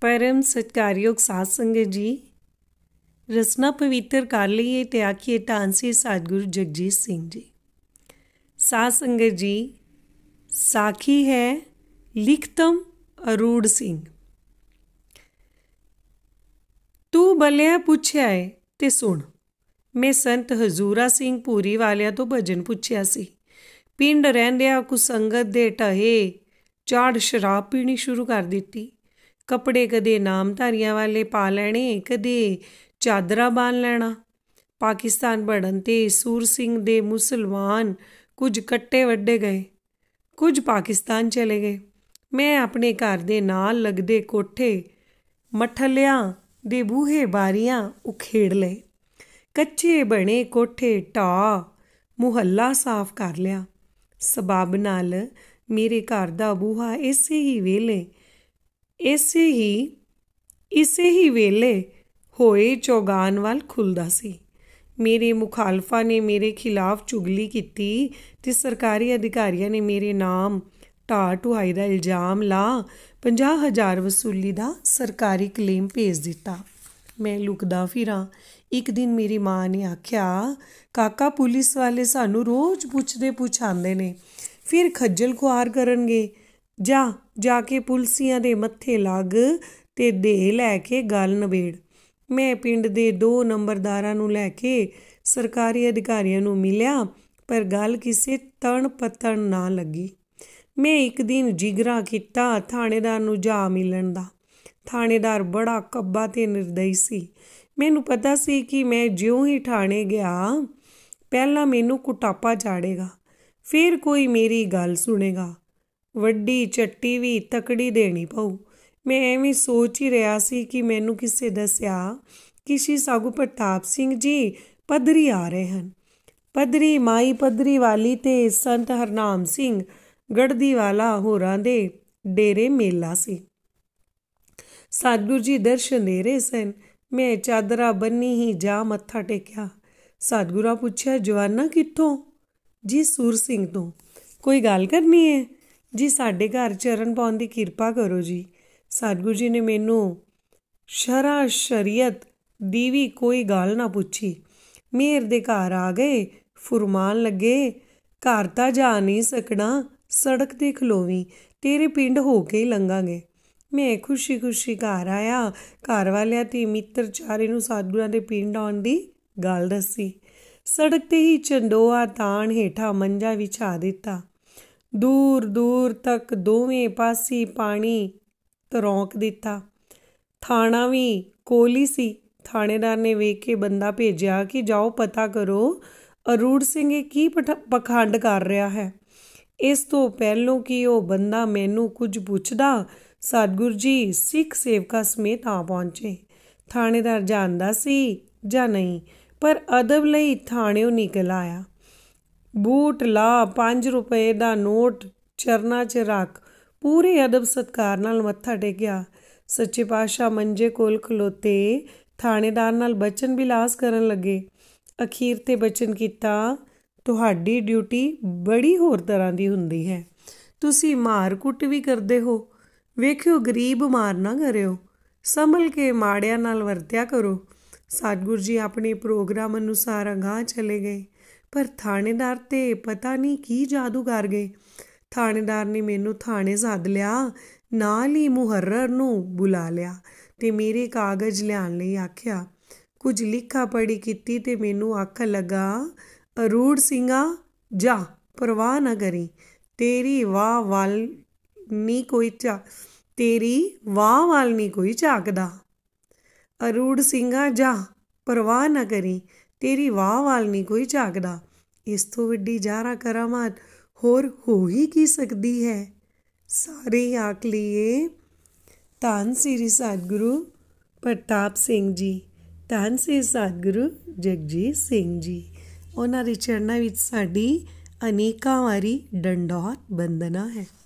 ਪਰਮ ਸਤਕਾਰਯੋਗ ਸਾਧ ਸੰਗਤ ਜੀ ਰਸਨਾ ਪਵਿੱਤਰ ਕਰ ਲਈਏ ਤੇ ਆਖੀਏ ਤਾਂਸੀ ਸਤਗੁਰੂ ਜਗਜੀਤ ਸਿੰਘ ਜੀ ਸਾਧ ਸੰਗਤ ਜੀ ਸਾਖੀ ਹੈ ਲਿਖਤਮ ਅਰੂੜ ਸਿੰਘ ਤੂੰ ਬਲਿਆ ਪੁੱਛਿਆ ਏ ਤੇ ਸੁਣ ਮੈਂ ਸੰਤ ਹਜ਼ੂਰਾ ਸਿੰਘ ਪੂਰੀ ਵਾਲਿਆ ਤੋਂ ਭਜਨ ਪੁੱਛਿਆ ਸੀ ਪਿੰਡ ਰਹਿੰਦਿਆ ਕੁ ਸੰਗਤ ਦੇ ਟਹੇ ਚਾੜ ਸ਼ਰਾਬ ਪੀਣੀ ਸ਼ੁਰੂ ਕਰ ਦਿੱਤੀ ਕੱਪੜੇ ਕਦੇ ਨਾਮਧਾਰੀਆਂ ਵਾਲੇ ਪਾ ਲੈਣੇ ਕਦੇ ਚਾਦਰਾ ਬਾਨ ਲੈਣਾ ਪਾਕਿਸਤਾਨ ਬੜਨ ਤੇ ਸੂਰ ਸਿੰਘ ਦੇ ਮੁਸਲਮਾਨ ਕੁਝ ਕੱਟੇ ਵੱਡੇ ਗਏ ਕੁਝ ਪਾਕਿਸਤਾਨ ਚਲੇ ਗਏ ਮੈਂ ਆਪਣੇ ਘਰ ਦੇ ਨਾਲ ਲੱਗਦੇ ਕੋਠੇ ਮਠਲਿਆਂ ਦੇ ਬੂਹੇ ਬਾਰੀਆਂ ਉਖੇੜ ਲਏ ਕੱਚੇ ਬਣੇ ਕੋਠੇ ਟਾ ਮੁਹੱਲਾ ਸਾਫ਼ ਕਰ ਲਿਆ ਸਬਾਬ ਨਾਲ ਮੇਰੇ ਘਰ ਦਾ ਬੂਹਾ ਇਸੇ ਹੀ ਵੇਲੇ ਇਸੇ ਹੀ ਇਸੇ ਹੀ ਵੇਲੇ ਹੋਏ ਚੌਗਾਨ ਵੱਲ ਖੁੱਲਦਾ ਸੀ ਮੇਰੇ ਮੁਖਾਲਫਾ ਨੇ ਮੇਰੇ ਖਿਲਾਫ ਚੁਗਲੀ ਕੀਤੀ ਤੇ ਸਰਕਾਰੀ ਅਧਿਕਾਰੀਆਂ ਨੇ ਮੇਰੇ ਨਾਮ ਢਾਹ ਹਾਈ ਦਾ ਇਲਜ਼ਾਮ ਲਾ 50000 ਵਸੂਲੀ ਦਾ ਸਰਕਾਰੀ ਕਲੇਮ ਭੇਜ ਦਿੱਤਾ ਮੈਂ ਲੁਕਦਾ ਫਿਰਾਂ ਇੱਕ ਦਿਨ ਮੇਰੀ ਮਾਂ ਨੇ ਆਖਿਆ ਕਾਕਾ ਪੁਲਿਸ ਵਾਲੇ ਸਾਨੂੰ ਰੋਜ਼ ਪੁੱਛਦੇ ਪੁੱਛਾਂਦੇ ਨੇ ਫਿਰ ਖੱਜਲ ਖੁਆਰ ਕਰਨਗੇ ਜਾ ਜਾ ਕੇ ਪੁਲਸੀਆਂ ਦੇ ਮੱਥੇ ਲੱਗ ਤੇ ਦੇ ਲੈ ਕੇ ਗੱਲ ਨਵੇੜ ਮੈਂ ਪਿੰਡ ਦੇ ਦੋ ਨੰਬਰਦਾਰਾਂ ਨੂੰ ਲੈ ਕੇ ਸਰਕਾਰੀ ਅਧਿਕਾਰੀਆਂ ਨੂੰ ਮਿਲਿਆ ਪਰ ਗੱਲ ਕਿਸੇ ਤਣ ਪਤਣ ਨਾ ਲੱਗੀ ਮੈਂ ਇੱਕ ਦਿਨ ਜਿਗਰਾ ਕੀਤਾ ਥਾਣੇਦਾਰ ਨੂੰ ਜਾ ਮਿਲਣ ਦਾ ਥਾਣੇਦਾਰ ਬੜਾ ਕੱਬਾ ਤੇ ਨਿਰਦਈ ਸੀ ਮੈਨੂੰ ਪਤਾ ਸੀ ਕਿ ਮੈਂ ਜਿਉਂ ਹੀ ਥਾਣੇ ਗਿਆ ਪਹਿਲਾਂ ਮੈਨੂੰ ਕੁਟਾਪਾ ਝਾੜੇਗਾ ਫਿਰ ਕੋਈ ਮੇਰੀ ਗੱਲ ਸੁਣੇਗਾ ਵੱਡੀ ਚੱਟੀ ਵੀ ਤਕੜੀ ਦੇਣੀ ਪਊ ਮੈਂ ਐਵੇਂ ਸੋਚ ਹੀ ਰਿਹਾ ਸੀ ਕਿ ਮੈਨੂੰ ਕਿਸੇ ਦੱਸਿਆ ਕਿ ਸ਼੍ਰੀ ਸਾਗੂ ਪ੍ਰਤਾਪ ਸਿੰਘ ਜੀ ਪਦਰੀ ਆ ਰਹੇ ਹਨ ਪਦਰੀ ਮਾਈ ਪਦਰੀ ਵਾਲੀ ਤੇ ਸੰਤ ਹਰਨਾਮ ਸਿੰਘ ਗੜਦੀ ਵਾਲਾ ਹੋਰਾਂ ਦੇ ਡੇਰੇ ਮੇਲਾ ਸੀ ਸਤਿਗੁਰੂ ਜੀ ਦਰਸ਼ਨ ਦੇ ਰਹੇ ਸਨ ਮੈਂ ਚਾਦਰਾ ਬੰਨੀ ਹੀ ਜਾ ਮੱਥਾ ਟੇਕਿਆ ਸਤਿਗੁਰਾਂ ਪੁੱਛਿਆ ਜਵਾਨਾ ਕਿੱਥੋਂ ਜੀ ਸੂਰ ਸਿੰਘ ਤੋਂ ਕੋਈ ਗੱਲ ਕਰਨੀ ਹੈ ਜੀ ਸਾਡੇ ਘਰ ਚਰਨ ਪਾਉਣ ਦੀ ਕਿਰਪਾ ਕਰੋ ਜੀ ਸਤਗੁਰੂ ਜੀ ਨੇ ਮੈਨੂੰ ਸ਼ਰਾ ਸ਼ਰੀਅਤ ਦੀ ਵੀ ਕੋਈ ਗੱਲ ਨਾ ਪੁੱਛੀ ਮੇਰ ਦੇ ਘਰ ਆ ਗਏ ਫੁਰਮਾਨ ਲੱਗੇ ਘਰ ਤਾਂ ਜਾ ਨਹੀਂ ਸਕਣਾ ਸੜਕ ਤੇ ਖਲੋਵੀ ਤੇਰੇ ਪਿੰਡ ਹੋ ਕੇ ਹੀ ਲੰਘਾਂਗੇ ਮੈਂ ਖੁਸ਼ੀ-ਖੁਸ਼ੀ ਘਰ ਆਇਆ ਘਰ ਵਾਲਿਆਂ ਤੇ ਮਿੱਤਰ ਚਾਰੇ ਨੂੰ ਸਤਗੁਰਾਂ ਦੇ ਪਿੰਡ ਆਉਣ ਦੀ ਗੱਲ ਦੱਸੀ ਸੜਕ ਤੇ ਹੀ ਚੰਡੋਆ ਤਾਣ ਹੀਠਾ ਮੰਜਾ ਵਿਛਾ ਦਿੱਤਾ ਦੂਰ ਦੂਰ ਤੱਕ ਦੋਵੇਂ ਪਾਸੇ ਪਾਣੀ ਤਰੌਂਕ ਦਿੱਤਾ ਥਾਣਾ ਵੀ ਕੋਲੀ ਸੀ ਥਾਣੇਦਾਰ ਨੇ ਵੇਖ ਕੇ ਬੰਦਾ ਭੇਜਿਆ ਕਿ ਜਾਓ ਪਤਾ ਕਰੋ ਅਰੂੜ ਸਿੰਘ ਇਹ ਕੀ ਪਖੰਡ ਕਰ ਰਿਹਾ ਹੈ ਇਸ ਤੋਂ ਪਹਿਲੋਂ ਕਿ ਉਹ ਬੰਦਾ ਮੈਨੂੰ ਕੁਝ ਪੁੱਛਦਾ ਸਤਗੁਰ ਜੀ ਸਿੱਖ ਸੇਵਕਾ ਸਮੇਤ ਆ ਪਹੁੰਚੇ ਥਾਣੇਦਾਰ ਜਾਣਦਾ ਸੀ ਜਾਂ ਨਹੀਂ ਪਰ ਅਦਬ ਲਈ ਥਾਣੇੋਂ ਨਿਕਲ ਆਇਆ ਬੂਟ ਲਾ 5 ਰੁਪਏ ਦਾ ਨੋਟ ਚਰਨਾ 'ਚ ਰੱਖ ਪੂਰੇ ਅਦਬ ਸਤਕਾਰ ਨਾਲ ਮੱਥਾ ਟੇਕਿਆ ਸੱਚੇ ਪਾਸ਼ਾ ਮੰਜੇ ਕੋਲ ਖਲੋਤੇ ਥਾਣੇਦਾਰ ਨਾਲ ਬਚਨ ਬਿਲਾਸ ਕਰਨ ਲੱਗੇ ਅਖੀਰ ਤੇ ਬਚਨ ਕੀਤਾ ਤੁਹਾਡੀ ਡਿਊਟੀ ਬੜੀ ਹੋਰ ਤਰ੍ਹਾਂ ਦੀ ਹੁੰਦੀ ਹੈ ਤੁਸੀਂ ਮਾਰ ਕੁੱਟ ਵੀ ਕਰਦੇ ਹੋ ਵੇਖਿਓ ਗਰੀਬ ਮਾਰ ਨਾ ਕਰਿਓ ਸੰਭਲ ਕੇ ਮਾੜਿਆਂ ਨਾਲ ਵਰਤਿਆ ਕਰੋ ਸਤਗੁਰ ਜੀ ਆਪਣੇ ਪ੍ਰੋਗਰਾਮ ਅਨੁਸਾਰ ਅਗਾਹ ਚਲੇ ਗਏ ਪਰ ਥਾਣੇਦਾਰ ਤੇ ਪਤਾ ਨਹੀਂ ਕੀ ਜਾਦੂ ਕਰ ਗਏ ਥਾਣੇਦਾਰ ਨੇ ਮੈਨੂੰ ਥਾਣੇ ਸੱਦ ਲਿਆ ਨਾਲ ਹੀ ਮੁਹਰਰ ਨੂੰ ਬੁਲਾ ਲਿਆ ਤੇ ਮੇਰੇ ਕਾਗਜ਼ ਲਿਆਣ ਲਈ ਆਖਿਆ ਕੁਝ ਲਿਖਾ ਪੜੀ ਕੀਤੀ ਤੇ ਮੈਨੂੰ ਅੱਖ ਲਗਾ ਅਰੂੜ ਸਿੰਘਾ ਜਾ ਪਰਵਾਹ ਨਾ ਕਰੀ ਤੇਰੀ ਵਾਹ ਵਾਲ ਨਹੀਂ ਕੋਈ ਚਾ ਤੇਰੀ ਵਾਹ ਵਾਲ ਨਹੀਂ ਕੋਈ ਚਾਕਦਾ ਅਰੂੜ ਸਿੰਘਾ ਜਾ ਪਰਵਾਹ ਨਾ ਕਰੀ ਤੇਰੀ ਵਾਹ ਵਾਲ ਨਹੀਂ ਕੋਈ ਚਾਕਦਾ ਇਸ ਤੋਂ ਵੱਡੀ ਜਾਰਾ ਕਰਾਮਾਤ ਹੋਰ ਹੋ ਹੀ ਕੀ ਸਕਦੀ ਹੈ ਸਾਰੇ ਆਖ ਲਈਏ ਤਾਂ ਸ੍ਰੀ ਸਤਗੁਰੂ ਪ੍ਰਤਾਪ ਸਿੰਘ ਜੀ ਤਾਂ ਸ੍ਰੀ ਸਤਗੁਰੂ ਜਗਜੀਤ ਸਿੰਘ ਜੀ ਉਹਨਾਂ ਦੇ ਚਰਨਾਂ ਵਿੱਚ ਸਾਡੀ ਅਨੇਕਾਂ ਵਾਰੀ ਡੰਡੋਤ ਬੰਦਨਾ ਹੈ